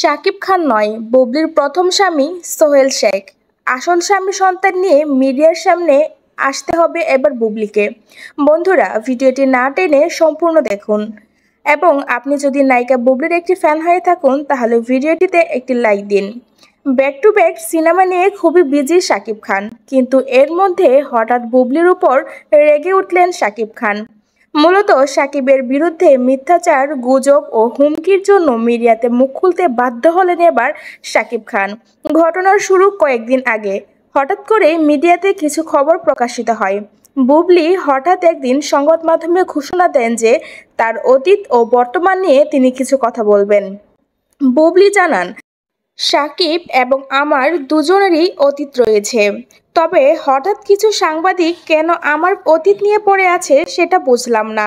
শাকিব খান নয় ববলির প্রথম স্বামী সোহেল শেখ আসল স্বামী সন্তান নিয়ে মিডিয়ার সামনে আসতে হবে এবার বুবলিকে বন্ধুরা ভিডিওটি না টেনে সম্পূর্ণ দেখুন এবং আপনি যদি নায়িকা বুবলির একটি ফ্যান হয়ে থাকুন তাহলে ভিডিওটিতে একটি লাইক দিন ব্যাক টু ব্যাক সিনেমা নিয়ে খুবই বিজি শাকিব খান কিন্তু এর মধ্যে হঠাৎ বুবলির উপর রেগে উঠলেন শাকিব খান মূলত সাকিবের বিরুদ্ধে মিথ্যাচার গুজব ও হুমকির জন্য মিডিয়াতে মুখ খুলতে বাধ্য হলেন এবার সাকিব খান ঘটনার শুরু কয়েকদিন আগে হঠাৎ করে মিডিয়াতে কিছু খবর প্রকাশিত হয় বুবলি হঠাৎ একদিন সংবাদ মাধ্যমে ঘোষণা দেন যে তার অতীত ও বর্তমান নিয়ে তিনি কিছু কথা বলবেন বুবলি জানান সাকিব এবং আমার দুজনেরই অতীত রয়েছে তবে হঠাৎ কিছু সাংবাদিক কেন আমার অতীত নিয়ে পড়ে আছে সেটা বুঝলাম না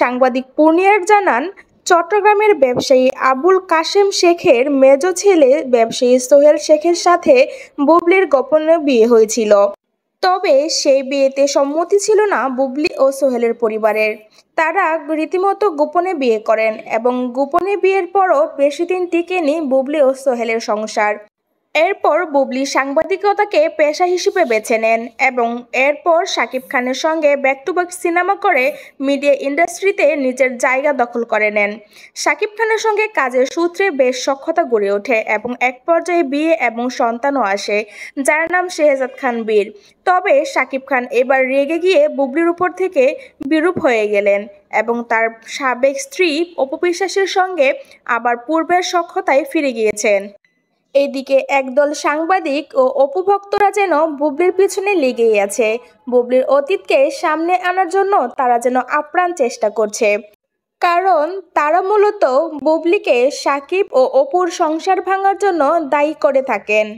সাংবাদিক পূর্ণিয়ার জানান চট্টগ্রামের ব্যবসায়ী আবুল কাশেম শেখের মেজ ছেলে ব্যবসায়ী সোহেল শেখের সাথে বুবলির গোপনে বিয়ে হয়েছিল তবে সেই বিয়েতে সম্মতি ছিল না বুবলি ও সোহেলের পরিবারের তারা রীতিমতো গোপনে বিয়ে করেন এবং গোপনে বিয়ের পরও বেশি দিন টিকেনি বুবলি ও সোহেলের সংসার এরপর বুবলি সাংবাদিকতাকে পেশা হিসেবে বেছে নেন এবং এরপর শাকিব খানের সঙ্গে ব্যাক টু ব্যাক সিনেমা করে মিডিয়া ইন্ডাস্ট্রিতে নিজের জায়গা দখল করে নেন শাকিব খানের সঙ্গে কাজের সূত্রে বেশ সক্ষতা গড়ে ওঠে এবং এক পর্যায়ে বিয়ে এবং সন্তানও আসে যার নাম শেহজাদ খান বীর তবে শাকিব খান এবার রেগে গিয়ে বুবলির উপর থেকে বিরূপ হয়ে গেলেন এবং তার সাবেক স্ত্রী অপবিশ্বাসের সঙ্গে আবার পূর্বের সক্ষতায় ফিরে গিয়েছেন এদিকে একদল সাংবাদিক ও অপুভক্তরা যেন বুবলির পিছনে লেগেই আছে বুবলির অতীতকে সামনে আনার জন্য তারা যেন আপ্রাণ চেষ্টা করছে কারণ তারা মূলত বুবলিকে সাকিব ও অপুর সংসার ভাঙার জন্য দায়ী করে থাকেন